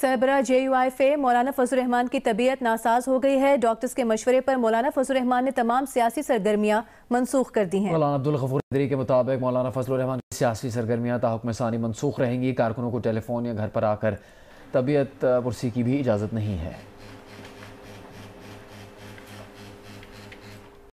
सरबरा फे मौलाना फजलरहमान की तबीयत नासाज हो गई है डॉक्टर्स के मशवरे पर मौलाना फजलरहमान ने तमाम सियासी सरगर्मियाँ मनसूख कर दी हैं मौलाना अब्दुल गफूर के मुताबिक मौलाना फजलरहमान की सियासी सरगर्मियाँ ताहकम सानी मनसूख रहेंगी कारकुनों को टेलीफोन या घर पर आकर तबीयत पुरसी की भी इजाज़त नहीं है